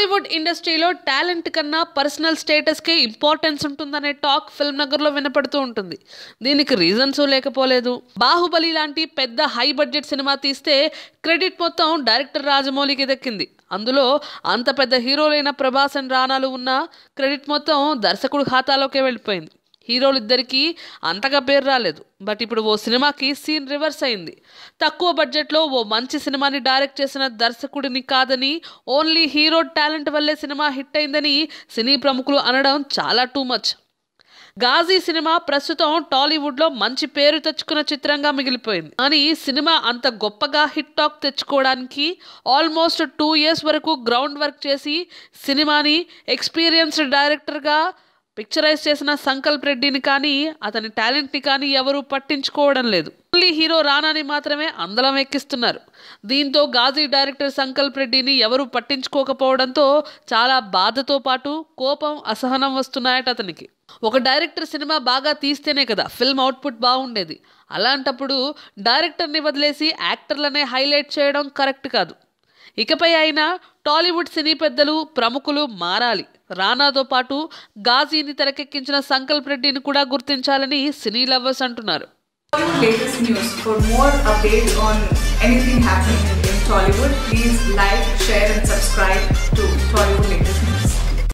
టాలీవుడ్ ఇండస్ట్రీలో టాలెంట్ కన్నా పర్సనల్ స్టేటస్కే ఇంపార్టెన్స్ ఉంటుందనే టాక్ ఫిల్మ్ నగర్లో వినపడుతూ ఉంటుంది దీనికి రీజన్స్ లేకపోలేదు బాహుబలి లాంటి పెద్ద హై బడ్జెట్ సినిమా తీస్తే క్రెడిట్ మొత్తం డైరెక్టర్ రాజమౌళికి దక్కింది అందులో అంత పెద్ద హీరోలైన ప్రభాస్ అండ్ రాణాలు ఉన్న క్రెడిట్ మొత్తం దర్శకుడు ఖాతాలోకే వెళ్ళిపోయింది హీరోలు ఇద్దరికీ అంతగా పేరు రాలేదు బట్ ఇప్పుడు ఓ సినిమాకి సీన్ రివర్స్ అయింది తక్కువ బడ్జెట్లో ఓ మంచి సినిమాని డైరెక్ట్ చేసిన దర్శకుడిని కాదని ఓన్లీ హీరో టాలెంట్ వల్లే సినిమా హిట్ అయిందని సినీ ప్రముఖులు అనడం చాలా టూ మచ్ గాజీ సినిమా ప్రస్తుతం టాలీవుడ్లో మంచి పేరు తెచ్చుకున్న చిత్రంగా మిగిలిపోయింది కానీ సినిమా అంత గొప్పగా హిట్ టాక్ తెచ్చుకోవడానికి ఆల్మోస్ట్ టూ ఇయర్స్ వరకు గ్రౌండ్ వర్క్ చేసి సినిమాని ఎక్స్పీరియన్స్డ్ డైరెక్టర్గా పిక్చరైజ్ చేసిన సంకల్ప్ రెడ్డిని కానీ అతని టాలెంట్ని కానీ ఎవరూ పట్టించుకోవడం లేదు ఓన్లీ హీరో రానాని మాత్రమే అందలం ఎక్కిస్తున్నారు దీంతో గాజీ డైరెక్టర్ సంకల్ప్ రెడ్డిని ఎవరూ పట్టించుకోకపోవడంతో చాలా బాధతో పాటు కోపం అసహనం వస్తున్నాయట అతనికి ఒక డైరెక్టర్ సినిమా బాగా తీస్తేనే కదా ఫిల్మ్ అవుట్పుట్ బాగుండేది అలాంటప్పుడు డైరెక్టర్ని వదిలేసి యాక్టర్లనే హైలైట్ చేయడం కరెక్ట్ కాదు ఇకపై అయినా టాలీవుడ్ సినీ పెద్దలు ప్రముఖులు మారాలి రానాతో పాటు గాజీని తెరకెక్కించిన సంకల్ప్ రెడ్డిని కూడా గుర్తించాలని సినీ లవర్స్ అంటున్నారు latest news. For more updates on anything happening in Tollywood, please like, share and subscribe to Tollywood Latest